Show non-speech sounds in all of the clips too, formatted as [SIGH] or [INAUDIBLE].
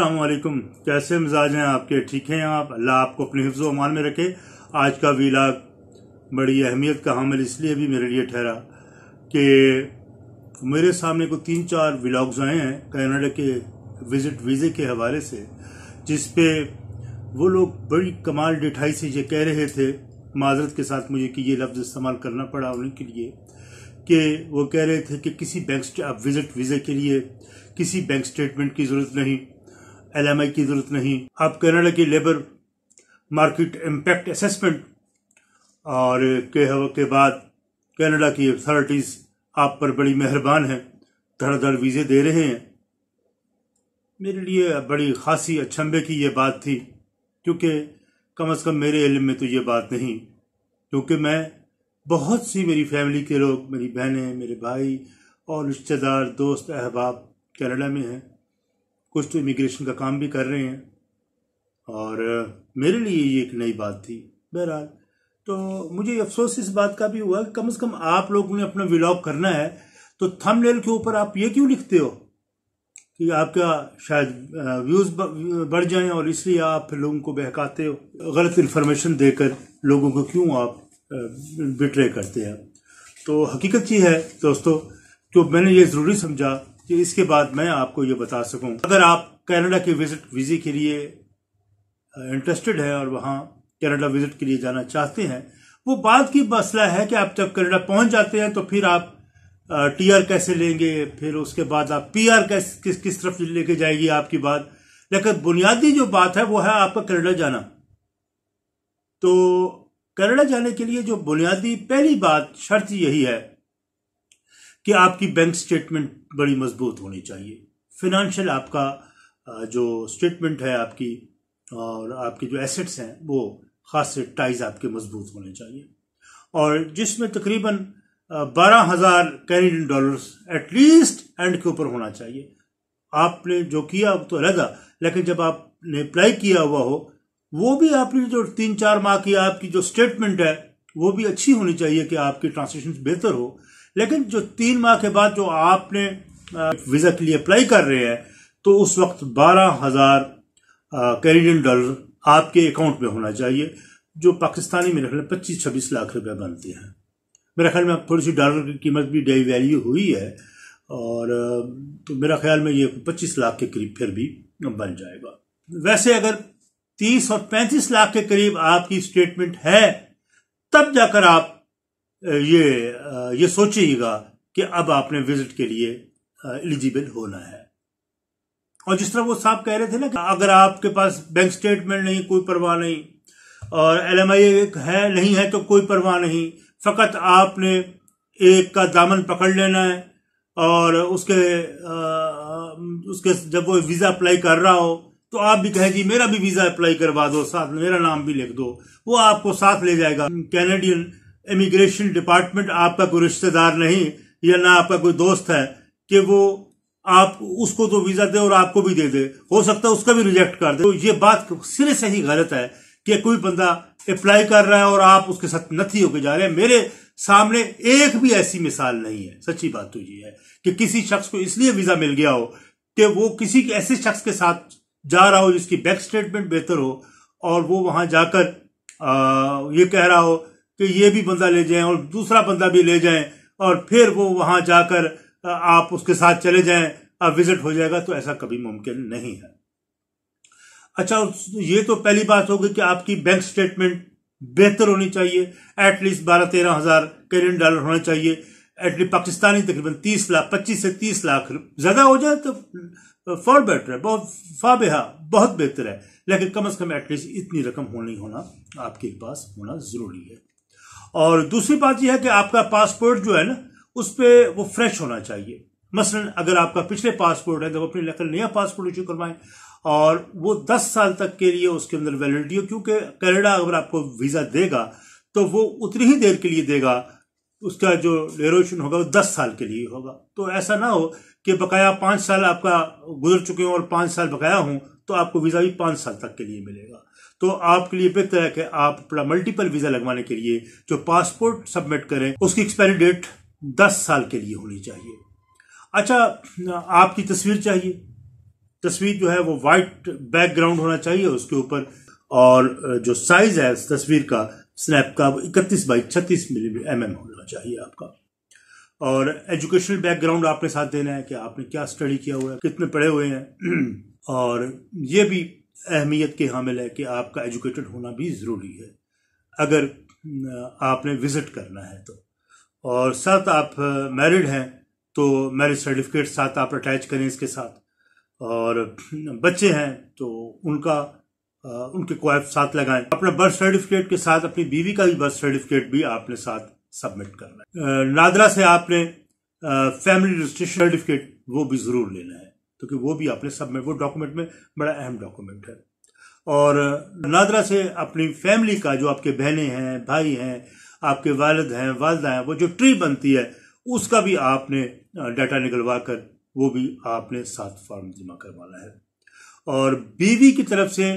असलम कैसे मिजाज हैं आपके ठीक हैं आप अल्लाह आपको अपने हिफ्ज़ अमान में रखे आज का वीला बड़ी अहमियत का हामिल इसलिए भी मेरे लिए ठहरा कि मेरे सामने को तीन चार व्लाग्स आए हैं कनाडा के विज़िट वीज़े के हवाले से जिस पे वो लोग बड़ी कमाल डिठाई से ये कह रहे थे माजरत के साथ मुझे कि ये लफ्ज़ इस्तेमाल करना पड़ा उनके लिए कि वो कह रहे थे कि किसी बैंक आप विज़िट वीज़े के लिए किसी बैंक स्टेटमेंट की ज़रूरत नहीं एलएमआई की जरूरत नहीं अब कनाडा की लेबर मार्केट इम्पैक्ट असेसमेंट और के के बाद कनाडा की अथॉरिटीज़ आप पर बड़ी मेहरबान हैं धड़ धड़ वीज़े दे रहे हैं मेरे लिए बड़ी खासी अचंभे की ये बात थी क्योंकि कम अज़ कम मेरे इलम में तो ये बात नहीं क्योंकि मैं बहुत सी मेरी फैमिली के लोग मेरी बहनें मेरे भाई और रिश्तेदार दोस्त अहबाब कनाडा में हैं कुछ तो इमिग्रेशन का काम भी कर रहे हैं और मेरे लिए ये एक नई बात थी बहरहाल तो मुझे अफसोस इस बात का भी हुआ कि कम से कम आप लोगों ने अपना व्लॉग करना है तो थंबनेल के ऊपर आप ये क्यों लिखते हो कि आपका शायद व्यूज़ बढ़ जाएं और इसलिए आप लोगों को बहकाते हो गलत इन्फॉर्मेशन देकर लोगों को क्यों आप बिट्रे करते हैं तो हकीकत ये है दोस्तों जो मैंने ये ज़रूरी समझा कि इसके बाद मैं आपको ये बता सकूं अगर आप कनाडा के विजिट वीजे के लिए इंटरेस्टेड हैं और वहां कनाडा विजिट के लिए जाना चाहते हैं वो बाद की मसला है कि आप जब कनाडा पहुंच जाते हैं तो फिर आप टीआर कैसे लेंगे फिर उसके बाद आप पीआर कैसे किस किस तरफ लेके जाएगी आपकी बात लेकिन बुनियादी जो बात है वो है आपका कनाडा जाना तो कनाडा जाने के लिए जो बुनियादी पहली बात शर्त यही है कि आपकी बैंक स्टेटमेंट बड़ी मजबूत होनी चाहिए फिनेंशियल आपका जो स्टेटमेंट है आपकी और आपके जो एसेट्स हैं वो ख़ास से टाइज आपके मजबूत होने चाहिए और जिसमें तकरीबन बारह हज़ार कैनेडियन डॉलर्स एटलीस्ट एंड के ऊपर होना चाहिए आपने जो किया तो अलहदा लेकिन जब आपने अप्लाई किया हुआ हो वो भी आपने जो तीन चार माह की आपकी जो स्टेटमेंट है वो भी अच्छी होनी चाहिए कि आपकी ट्रांसलेशन बेहतर हो लेकिन जो तीन माह के बाद जो आपने वीजा के लिए अप्लाई कर रहे हैं तो उस वक्त बारह हजार कैनेडियन डॉलर आपके अकाउंट में होना चाहिए जो पाकिस्तानी मेरे ख्याल में पच्चीस छब्बीस लाख रुपए बनते हैं मेरे ख्याल में थोड़ी सी डॉलर की कीमत भी डे वैल्यू हुई है और तो मेरा ख्याल में ये पच्चीस लाख के करीब फिर भी बन जाएगा वैसे अगर तीस और पैंतीस लाख के करीब आपकी स्टेटमेंट है तब जाकर आप ये ये सोचिएगा कि अब आपने विजिट के लिए एलिजिबल होना है और जिस तरह वो साहब कह रहे थे ना कि अगर आपके पास बैंक स्टेटमेंट नहीं कोई परवाह नहीं और एल है नहीं है तो कोई परवाह नहीं फकत आपने एक का दामन पकड़ लेना है और उसके आ, उसके जब वो वीज़ा अप्लाई कर रहा हो तो आप भी कहें जी मेरा भी वीज़ा अप्लाई करवा दो साथ मेरा नाम भी लिख दो वो आपको साथ ले जाएगा कैनेडियन इमिग्रेशन डिपार्टमेंट आपका कोई रिश्तेदार नहीं या ना आपका कोई दोस्त है कि वो आप उसको तो वीजा दे और आपको भी दे दे हो सकता है उसका भी रिजेक्ट कर दे तो ये बात सिरे से ही गलत है कि कोई बंदा अप्लाई कर रहा है और आप उसके साथ नथी होकर जा रहे हैं मेरे सामने एक भी ऐसी मिसाल नहीं है सच्ची बात तो ये है कि किसी शख्स को इसलिए वीजा मिल गया हो कि वो किसी ऐसे शख्स के साथ जा रहा हो जिसकी बैक स्टेटमेंट बेहतर हो और वो वहां जाकर आ, ये कह रहा हो कि ये भी बंदा ले जाए और दूसरा बंदा भी ले जाए और फिर वो वहां जाकर आप उसके साथ चले जाएं आप विजिट हो जाएगा तो ऐसा कभी मुमकिन नहीं है अच्छा ये तो पहली बात होगी कि आपकी बैंक स्टेटमेंट बेहतर होनी चाहिए एटलीस्ट बारह तेरह हजार कैरियन डॉलर होना चाहिए एटलीस्ट पाकिस्तानी तकरीबन तीस लाख पच्चीस से तीस लाख ज्यादा हो जाए तो फॉर बेटर है बहुत फाबेहा बहुत बेहतर है लेकिन कम अज कम एटलीस्ट इतनी रकम होनी होना आपके पास होना जरूरी है और दूसरी बात यह है कि आपका पासपोर्ट जो है ना उस पर वो फ्रेश होना चाहिए मसलन अगर आपका पिछले पासपोर्ट है तो अपने लेकर नया पासपोर्ट इशू करवाएं और वो दस साल तक के लिए उसके अंदर वैलिडिटी हो क्योंकि कनाडा अगर आपको वीज़ा देगा तो वो उतनी ही देर के लिए देगा उसका जो ड्यूरेशन होगा वो दस साल के लिए होगा तो ऐसा ना हो कि बकाया पांच साल आपका गुजर चुके हों और पांच साल बकाया हूं तो आपको वीज़ा भी पांच साल तक के लिए मिलेगा तो आपके लिए बेहतर है कि आप अपना मल्टीपल वीजा लगवाने के लिए जो पासपोर्ट सबमिट करें उसकी एक्सपायरी डेट दस साल के लिए होनी चाहिए अच्छा आपकी तस्वीर चाहिए तस्वीर जो है वो वाइट बैकग्राउंड होना चाहिए उसके ऊपर और जो साइज है तस्वीर का स्नैप का वो इकतीस बाई छत्तीस मिलीमीटर एम mm होना चाहिए आपका और एजुकेशनल बैकग्राउंड आपने साथ देना है कि आपने क्या स्टडी किया हुआ है कितने पढ़े हुए हैं [CLEARS THROAT] और ये भी अहमियत के हामिल है कि आपका एजुकेटेड होना भी ज़रूरी है अगर आपने विज़िट करना है तो और साथ आप मैरिड हैं तो मैरिज सर्टिफिकेट साथ आप अटैच करें इसके साथ और बच्चे हैं तो उनका उनके क्वाइफ साथ लगाएं अपना बर्थ सर्टिफिकेट के साथ अपनी बीवी का भी बर्थ सर्टिफिकेट भी आपने साथ सबमिट करना है नादरा से आपने फैमिली रजिस्ट्रेशन सर्टिफिकेट वो भी ज़रूर लेना है क्योंकि तो वो भी अपने सब में वो डॉक्यूमेंट में बड़ा अहम डॉक्यूमेंट है और नादरा से अपनी फैमिली का जो आपके बहनें हैं भाई हैं आपके वालद हैं वालदा हैं वो जो ट्री बनती है उसका भी आपने डाटा निकलवा कर वो भी आपने साथ फॉर्म जमा करवाना है और बीवी की तरफ से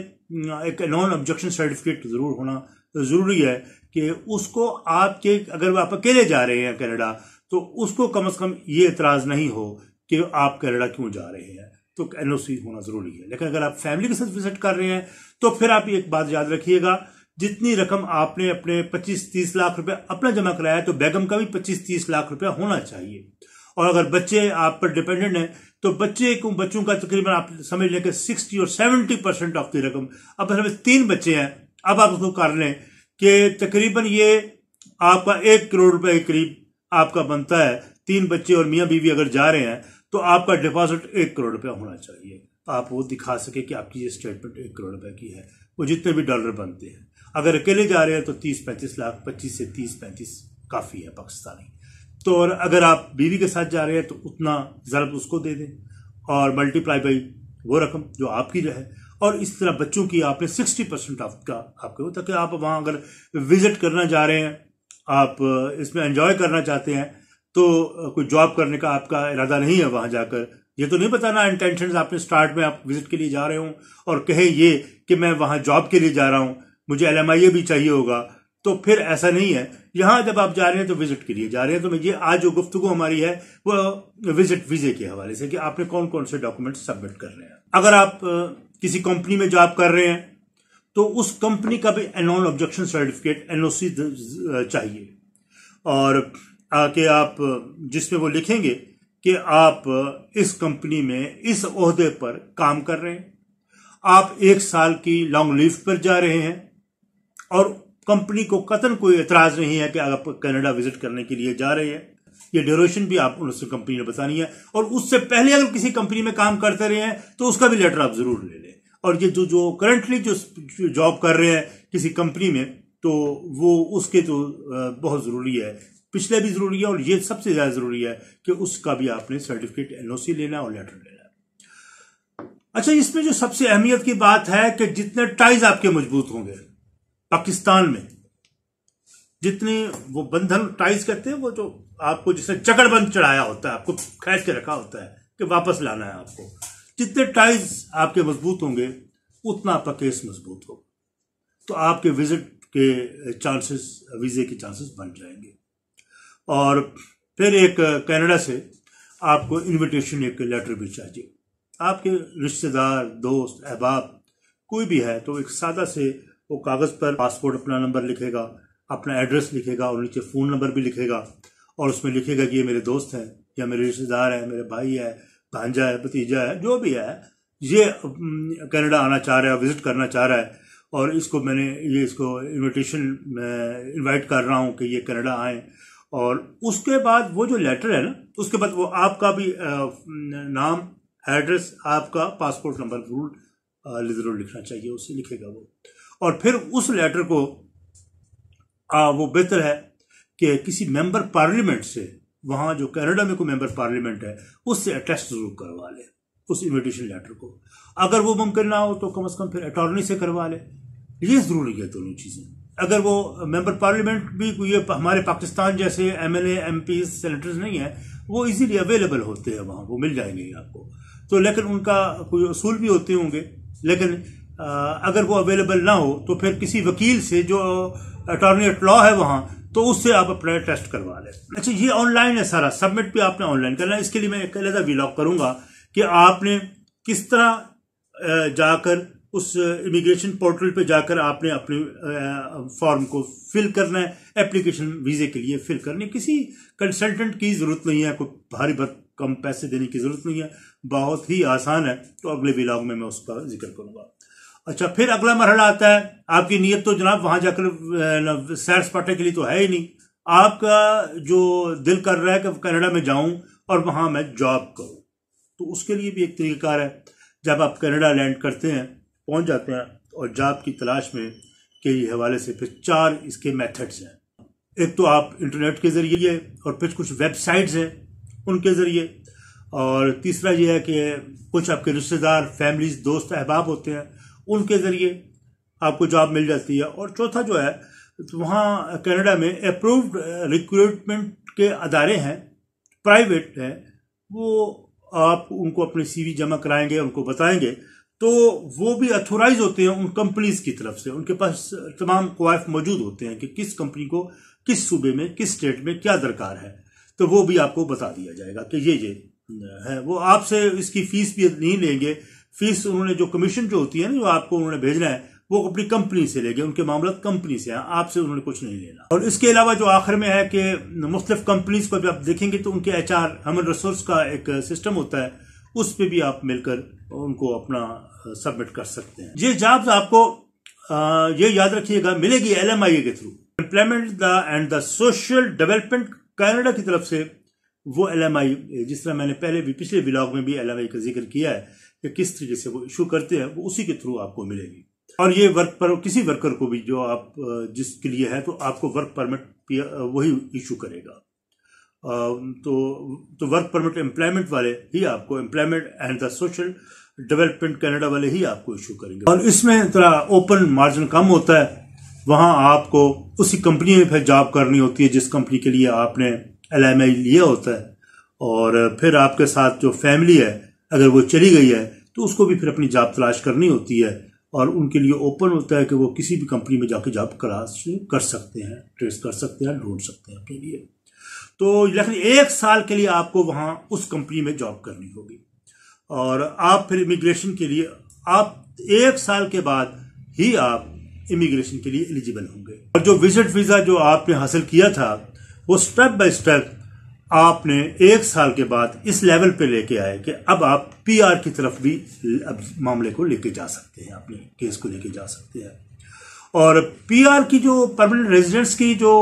एक नॉन ऑब्जेक्शन सर्टिफिकेट ज़रूर होना ज़रूरी है कि उसको आपके अगर आप अकेले जा रहे हैं कनाडा तो उसको कम अज़ कम ये एतराज़ नहीं हो कि आप कनाडा क्यों जा रहे हैं तो एनओसी होना जरूरी है लेकिन अगर आप फैमिली के साथ विजिट कर रहे हैं तो फिर आप एक बात याद रखिएगा जितनी रकम आपने अपने 25-30 लाख रुपए अपना जमा कराया है तो बेगम का भी 25-30 लाख रुपया होना चाहिए और अगर बच्चे आप पर डिपेंडेंट हैं तो बच्चे को बच्चों का तकरीबन आप समझ लें कि सिक्सटी और 70 परसेंट ऑफ दी रकम अब हमें तीन बच्चे हैं अब आप उसको कर लें कि तकरीबन ये आपका एक करोड़ रुपए के करीब आपका बनता है तीन बच्चे और मियाँ बीवी अगर जा रहे हैं तो आपका डिपॉजिट एक करोड़ रुपया होना चाहिए आप वो दिखा सके कि आपकी ये स्टेटमेंट एक करोड़ रुपए की है वो जितने भी डॉलर बनते हैं अगर अकेले जा रहे हैं तो तीस पैंतीस लाख पच्चीस से तीस पैंतीस काफ़ी है पाकिस्तानी तो और अगर आप बीवी के साथ जा रहे हैं तो उतना जरब उसको दे दें और मल्टीप्लाई बाई वो रकम जो आपकी जो है और इस तरह बच्चों की आपने सिक्सटी परसेंट आपका आपके हो ताकि आप वहाँ अगर विजिट करना जा रहे हैं आप इसमें एंजॉय करना चाहते हैं तो कोई जॉब करने का आपका इरादा नहीं है वहां जाकर ये तो नहीं बताना इंटेंशन आपने स्टार्ट में आप विजिट के लिए जा रहे हो और कहे ये कि मैं वहां जॉब के लिए जा रहा हूं मुझे एल भी चाहिए होगा तो फिर ऐसा नहीं है यहां जब आप जा रहे हैं तो विजिट के लिए जा रहे हैं तो मैं ये आज जो गुफ्तु हमारी है वो विजिट वीजे के हवाले से कि आपने कौन कौन से डॉक्यूमेंट सबमिट कर रहे हैं अगर आप किसी कंपनी में जॉब कर रहे हैं तो उस कंपनी का भी नॉन ऑब्जेक्शन सर्टिफिकेट एनओसी चाहिए और आके आप जिसमें वो लिखेंगे कि आप इस कंपनी में इस ओहदे पर काम कर रहे हैं आप एक साल की लॉन्ग लीव पर जा रहे हैं और कंपनी को कतन कोई एतराज नहीं है कि आप कनाडा विजिट करने के लिए जा रहे हैं ये ड्यूरेशन भी आप उनसे कंपनी ने बतानी है और उससे पहले अगर किसी कंपनी में काम करते रहे हैं तो उसका भी लेटर आप जरूर ले लें और ये जो जो करंटली जो जॉब कर रहे हैं किसी कंपनी में तो वो उसके तो बहुत ज़रूरी है पिछले भी ज़रूरी है और ये सबसे ज़्यादा ज़रूरी है कि उसका भी आपने सर्टिफिकेट एनओसी लेना और लेटर लेना अच्छा इसमें जो सबसे अहमियत की बात है कि जितने टाइज आपके मजबूत होंगे पाकिस्तान में जितने वो बंधन टाइज कहते हैं वो जो आपको जिसने चकड़बंद चढ़ाया होता है आपको खैच के रखा होता है कि वापस लाना है आपको जितने टाइज आपके मजबूत होंगे उतना आपका केस मजबूत होगा तो आपके विजिट के चांसेस वीजे के चांसेस बन जाएंगे और फिर एक कनाडा से आपको इनविटेशन एक लेटर भी चाहिए आपके रिश्तेदार दोस्त अहबाब कोई भी है तो एक सादा से वो कागज़ पर पासपोर्ट अपना नंबर लिखेगा अपना एड्रेस लिखेगा और नीचे फ़ोन नंबर भी लिखेगा और उसमें लिखेगा कि ये मेरे दोस्त हैं या मेरे रिश्तेदार हैं मेरे भाई है भांजा है भतीजा है जो भी है ये कनाडा आना चाह रहा है विज़िट करना चाह रहा है और इसको मैंने ये इसको इनविटेशन इनवाइट कर रहा हूँ कि ये कनाडा आएँ और उसके बाद वो जो लेटर है ना उसके बाद वो आपका भी नाम एड्रेस आपका पासपोर्ट नंबर जरूर जरूर लिखना चाहिए उसे लिखेगा वो और फिर उस लेटर को आ, वो बेहतर है कि किसी मेंबर पार्लियामेंट से वहां जो कनाडा में कोई मेंबर पार्लियामेंट है उससे अटैच जरूर करवा ले उस इन्विटेशन लेटर को अगर वो मुमकिन ना हो तो कम अज कम फिर अटॉर्नी से करवा ले ये जरूरी है दोनों चीज़ें अगर वो मेंबर पार्लियामेंट भी ये हमारे पाकिस्तान जैसे एम एल एमपी सेनेटर्स नहीं है वो इजीली अवेलेबल होते हैं वहाँ वो मिल जाएंगे आपको तो लेकिन उनका कोई असूल भी होते होंगे लेकिन अगर वो अवेलेबल ना हो तो फिर किसी वकील से जो अटॉर्नी एट लॉ है वहाँ तो उससे आप अपना टेस्ट करवा लें अच्छा ये ऑनलाइन है सारा सबमिट भी आपने ऑनलाइन करना है इसके लिए मैं एक अलग वीलॉग तो करूँगा कि आपने किस तरह जाकर उस इमिग्रेशन पोर्टल पे जाकर आपने अपने फॉर्म को फिल करना है एप्लीकेशन वीज़े के लिए फिल करनी है किसी कंसल्टेंट की ज़रूरत नहीं है कोई भारी भर कम पैसे देने की ज़रूरत नहीं है बहुत ही आसान है तो अगले विलाग में मैं उसका जिक्र करूंगा अच्छा फिर अगला मरहला आता है आपकी नीयत तो जनाब वहां जाकर सैर सपाटे के लिए तो है ही नहीं आपका जो दिल कर रहा है कि कनाडा में जाऊं और वहां मैं जॉब करूं तो उसके लिए भी एक तरीक़ार है जब आप कनाडा लैंड करते हैं पहुंच जाते हैं और जॉब की तलाश में के हवाले से फिर चार इसके मेथड्स हैं एक तो आप इंटरनेट के ज़रिए और फिर कुछ वेबसाइट्स हैं उनके ज़रिए और तीसरा यह है कि कुछ आपके रिश्तेदार फैमिलीज दोस्त अहबाब होते हैं उनके ज़रिए आपको जॉब मिल जाती है और चौथा जो है तो वहाँ कनाडा में अप्रूव्ड रिक्रूटमेंट uh, के अदारे हैं प्राइवेट हैं वो आप उनको अपने सीवी जमा कराएंगे उनको बताएंगे तो वो भी अथोराइज होते हैं उन कंपनीज की तरफ से उनके पास तमाम क्वाइफ मौजूद होते हैं कि किस कंपनी को किस सूबे में किस स्टेट में क्या दरकार है तो वो भी आपको बता दिया जाएगा कि ये ये है वो आपसे इसकी फीस भी नहीं लेंगे फीस उन्होंने जो कमीशन जो होती है ना जो आपको उन्होंने भेजना है वो अपनी कंपनी से लेंगे उनके मामला कंपनी से हैं आपसे उन्होंने कुछ नहीं लेना और इसके अलावा जो आखिर में है कि मुख्तलिफ कंपनीज को भी आप देखेंगे तो उनके एच आर ह्यूमन रिसोर्स का एक सिस्टम होता है उस पर भी आप मिलकर उनको अपना सबमिट कर सकते हैं ये जॉब आपको ये याद रखिएगा मिलेगी एल के through employment the and the social development Canada की तरफ से वो एल जिस तरह मैंने पहले भी पिछले ब्लॉग में भी एल का जिक्र किया है कि किस तरीके से वो इशू करते हैं वो उसी के थ्रू आपको मिलेगी और ये वर्क पर किसी वर्कर को भी जो आप जिसके लिए है तो आपको वर्क परमिट वही इशू करेगा तो तो वर्क परमिट एम्प्लॉयमेंट वाले ही आपको employment and the social development Canada वाले ही आपको इशू करेंगे और इसमें थोड़ा ओपन मार्जिन कम होता है वहाँ आपको उसी कंपनी में फिर जॉब करनी होती है जिस कंपनी के लिए आपने एल एम आई लिया होता है और फिर आपके साथ जो फैमिली है अगर वो चली गई है तो उसको भी फिर अपनी जॉब तलाश करनी होती है और उनके लिए ओपन होता है कि वो किसी भी कंपनी में जाके जॉब कर सकते हैं ट्रेस कर सकते हैं ढूंढ सकते हैं अपने लिए तो लेकिन एक साल के लिए आपको वहां उस कंपनी में जॉब करनी होगी और आप फिर इमिग्रेशन के लिए आप एक साल के बाद ही आप इमिग्रेशन के लिए एलिजिबल होंगे और जो विजिट वीजा जो आपने हासिल किया था वो स्टेप बाय स्टेप आपने एक साल के बाद इस लेवल पे लेके आए कि अब आप पीआर की तरफ भी अब मामले को लेके जा सकते हैं अपने केस को लेके जा सकते हैं और पीआर की जो परमानेंट रेजिडेंस की जो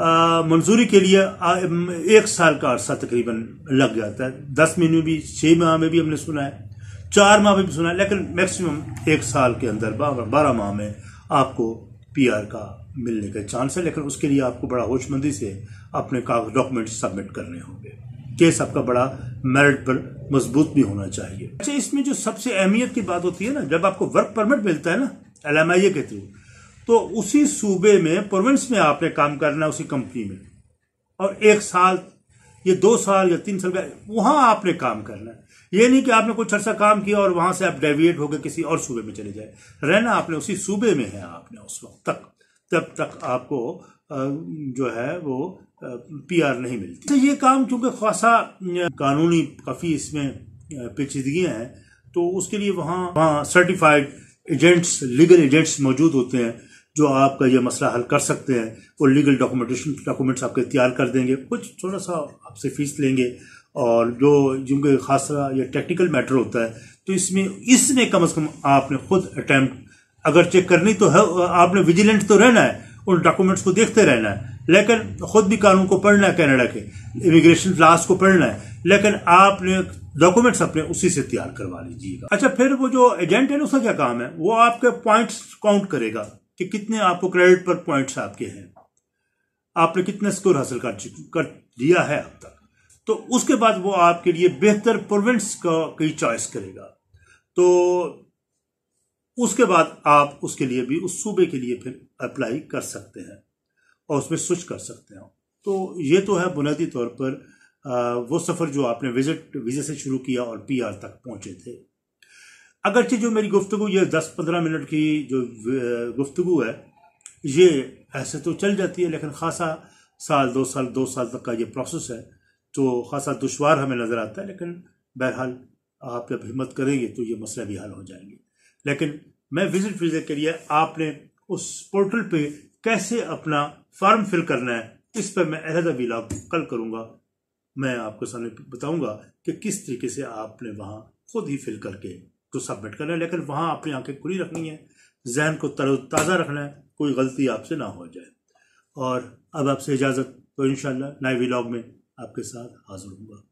मंजूरी के लिए एक साल का अरसा तकरीबन लग जाता है दस महीने भी छः माह में भी हमने सुना है चार माह में भी सुना है लेकिन मैक्सिमम एक साल के अंदर बारह माह में आपको पीआर का मिलने का चांस है लेकिन उसके लिए आपको बड़ा होशमंदी से अपने कागज डॉक्यूमेंट सबमिट करने होंगे केस आपका बड़ा मेरिट पर मजबूत भी होना चाहिए अच्छा इसमें जो सबसे अहमियत की बात होती है ना जब आपको वर्क परमिट मिलता है ना एल के थ्रू तो उसी सूबे में प्रोविंस में आपने काम करना है उसी कंपनी में और एक साल ये दो साल या तीन साल का वहां आपने काम करना है ये नहीं कि आपने कुछ अर्सा काम किया और वहां से आप डेविएट होकर किसी और सूबे में चले जाए रहना आपने उसी सूबे में है आपने उस वक्त तक तब तक आपको जो है वो पीआर नहीं मिलती तो ये काम चूंकि खासा कानूनी काफी इसमें पेचीदगियां हैं तो उसके लिए वहां वहाँ सर्टिफाइड एजेंट्स लीगल एजेंट्स मौजूद होते हैं जो आपका ये मसला हल कर सकते हैं वो लीगल डॉक्यूमेंटेशन डॉक्यूमेंट्स आपके तैयार कर देंगे कुछ थोड़ा सा आपसे फीस लेंगे और जो जिनके खास ये टेक्निकल मैटर होता है तो इसमें इसमें कम अज़ कम आपने खुद अटैम्प्ट अगर चेक करनी तो है आपने विजिलेंट तो रहना है उन डॉक्यूमेंट्स को देखते रहना है लेकिन खुद भी कानून को पढ़ना है कैनेडा के इमिग्रेशन लास्ट को पढ़ना है लेकिन आपने डॉक्यूमेंट्स अपने उसी से तैयार करवा लीजिएगा अच्छा फिर वो जो एजेंट है ना उसका क्या काम है वो आपके पॉइंट्स काउंट करेगा कि कितने आपको क्रेडिट पर पॉइंट्स आपके हैं आपने कितने स्कोर हासिल कर कर दिया है अब तक तो उसके बाद वो आपके लिए बेहतर प्रोविंस का कई चॉइस करेगा तो उसके बाद आप उसके लिए भी उस सूबे के लिए फिर अप्लाई कर सकते हैं और उसमें स्विच कर सकते हैं तो ये तो है बुनियादी तौर पर वो सफ़र जो आपने विजिट वीज़े से शुरू किया और पीआर तक पहुंचे थे अगरचि जो मेरी गुफ्तु ये दस पंद्रह मिनट की जो गुफ्तु है ये ऐसे तो चल जाती है लेकिन खासा साल दो साल दो साल तक का ये प्रोसेस है तो खासा दुशवार हमें नज़र आता है लेकिन बहरहाल आप जब हिम्मत करेंगे तो ये मसले भी हल हो जाएंगे लेकिन मैं विजिट वीज़ा के लिए आपने उस पोर्टल पे कैसे अपना फॉर्म फिल करना है इस पर मैं अलहदा विलाग कल करूँगा मैं आपके सामने बताऊँगा कि किस तरीके से आपने वहाँ खुद ही फिल करके को सबमिट करना है लेकिन वहाँ आपने आंखें खुली रखनी है जहन को ताज़ा रखना है कोई गलती आपसे ना हो जाए और अब आपसे इजाज़त तो इन नए व्लॉग में आपके साथ हाजिर होगा